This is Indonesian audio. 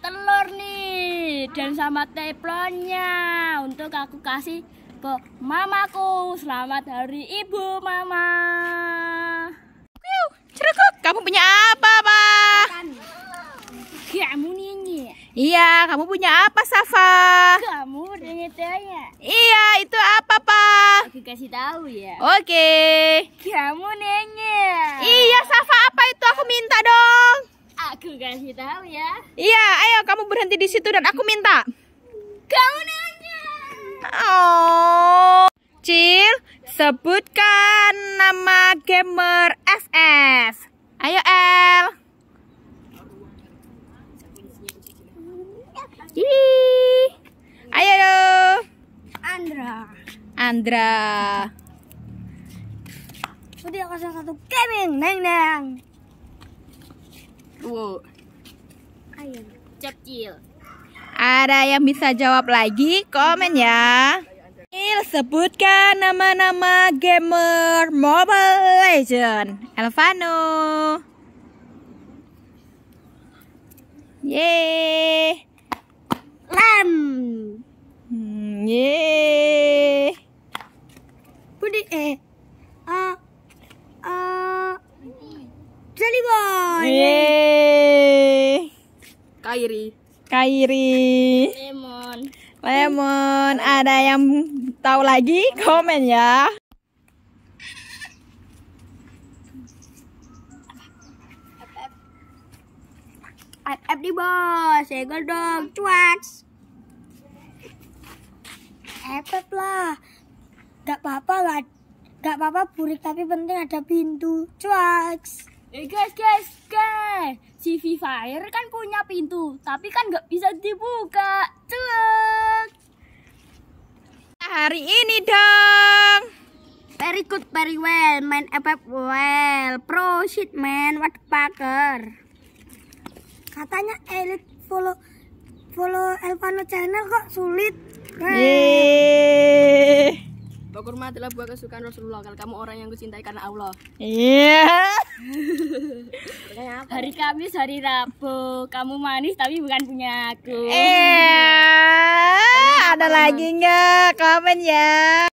telur nih dan sama teflonnya untuk aku kasih ke mamaku selamat hari ibu mama cerekuk kamu punya apa pak kamu ini iya kamu punya apa Safa kamu udah nyetelnya iya itu apa pak aku kasih tahu ya oke okay. kamu nih tahu ya. Iya, ayo kamu berhenti di situ dan aku minta. Kamu nanya. Oh. Cil, sebutkan nama gamer FF. Ayo L. Ih. Ayo. Andra. Andra. kasih 01 gaming neng neng. Wow ayam. Cepcil. Ada yang bisa jawab lagi? Komen ya. Il sebutkan nama-nama gamer Mobile Legend. Elvano. Yeay. Lem Hmm, yeay. Kairi. Kairi. Lemon. Lemon. Ada yang tahu lagi? Komen ya. FF di bos, segel dong, cuaks. FF lah, gak apa-apa lah, gak apa-apa burik tapi penting ada pintu, cuaks. Hey eh, guys, guys, guys. Fire kan punya pintu, tapi kan nggak bisa dibuka. Cuk. Hari ini dong. Very good, very well, main FF eh, well, pro shit man, what fucker. Katanya elit follow follow Elvano channel kok sulit. Yeay. Maka kurma adalah buah kesukaan Rasulullah Kalau kamu orang yang kucintai karena Allah Iya yeah. Hari Kamis, hari Rabu Kamu manis tapi bukan punya aku Eh, Ada lagi nggak? Komen ya